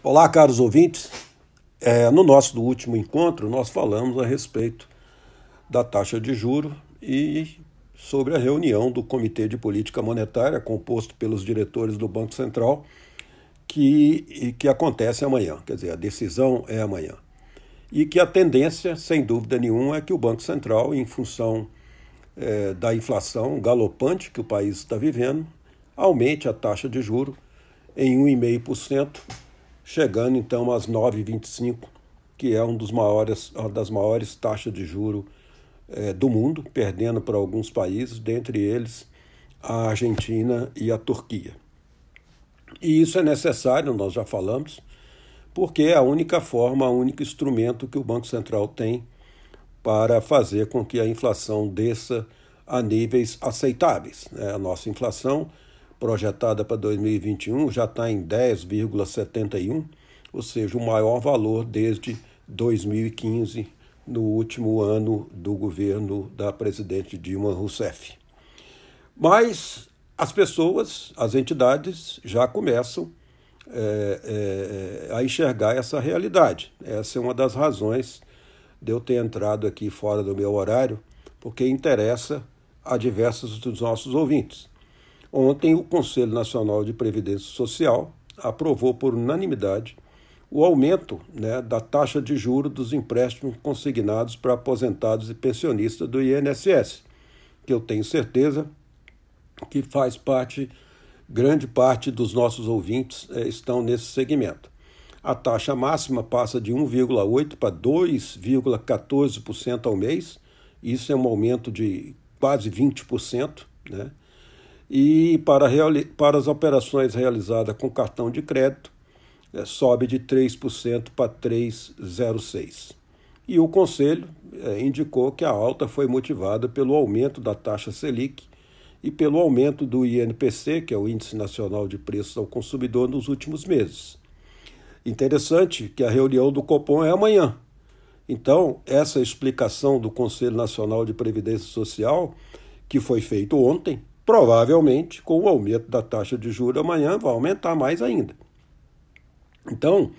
Olá, caros ouvintes. É, no nosso último encontro, nós falamos a respeito da taxa de juro e sobre a reunião do Comitê de Política Monetária, composto pelos diretores do Banco Central, que, que acontece amanhã. Quer dizer, a decisão é amanhã. E que a tendência, sem dúvida nenhuma, é que o Banco Central, em função é, da inflação galopante que o país está vivendo, aumente a taxa de juro em 1,5% chegando então às 9,25, que é um dos maiores, uma das maiores taxas de juro é, do mundo, perdendo para alguns países, dentre eles a Argentina e a Turquia. E isso é necessário, nós já falamos, porque é a única forma, o único instrumento que o Banco Central tem para fazer com que a inflação desça a níveis aceitáveis. Né? A nossa inflação projetada para 2021 já está em 10,71, ou seja, o maior valor desde 2015, no último ano do governo da presidente Dilma Rousseff. Mas as pessoas, as entidades já começam é, é, a enxergar essa realidade. Essa é uma das razões de eu ter entrado aqui fora do meu horário, porque interessa a diversos dos nossos ouvintes. Ontem, o Conselho Nacional de Previdência Social aprovou por unanimidade o aumento né, da taxa de juro dos empréstimos consignados para aposentados e pensionistas do INSS, que eu tenho certeza que faz parte, grande parte dos nossos ouvintes é, estão nesse segmento. A taxa máxima passa de 1,8% para 2,14% ao mês, isso é um aumento de quase 20%, né? e para, para as operações realizadas com cartão de crédito, é, sobe de 3% para 3,06%. E o Conselho é, indicou que a alta foi motivada pelo aumento da taxa Selic e pelo aumento do INPC, que é o Índice Nacional de Preços ao Consumidor, nos últimos meses. Interessante que a reunião do Copom é amanhã. Então, essa explicação do Conselho Nacional de Previdência Social, que foi feita ontem, provavelmente com o aumento da taxa de juros amanhã vai aumentar mais ainda. Então,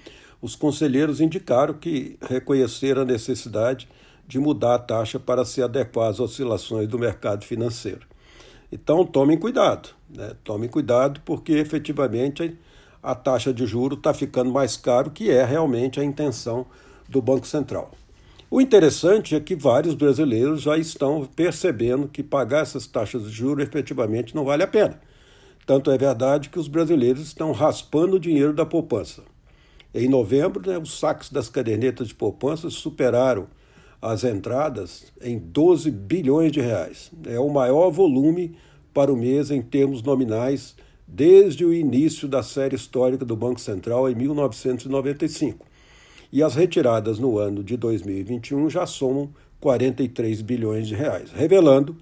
os conselheiros indicaram que reconheceram a necessidade de mudar a taxa para se adequar às oscilações do mercado financeiro. Então, tomem cuidado, né? tomem cuidado, porque efetivamente a taxa de juro está ficando mais caro, que é realmente a intenção do Banco Central. O interessante é que vários brasileiros já estão percebendo que pagar essas taxas de juros efetivamente não vale a pena. Tanto é verdade que os brasileiros estão raspando o dinheiro da poupança. Em novembro, né, os saques das cadernetas de poupança superaram as entradas em 12 bilhões de reais. É o maior volume para o mês em termos nominais desde o início da série histórica do Banco Central em 1995 e as retiradas no ano de 2021 já somam 43 bilhões de reais, revelando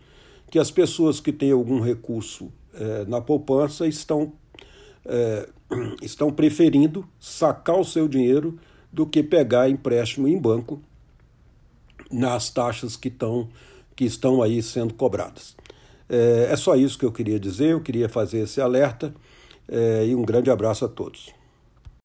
que as pessoas que têm algum recurso eh, na poupança estão, eh, estão preferindo sacar o seu dinheiro do que pegar empréstimo em banco nas taxas que, tão, que estão aí sendo cobradas. Eh, é só isso que eu queria dizer, eu queria fazer esse alerta eh, e um grande abraço a todos.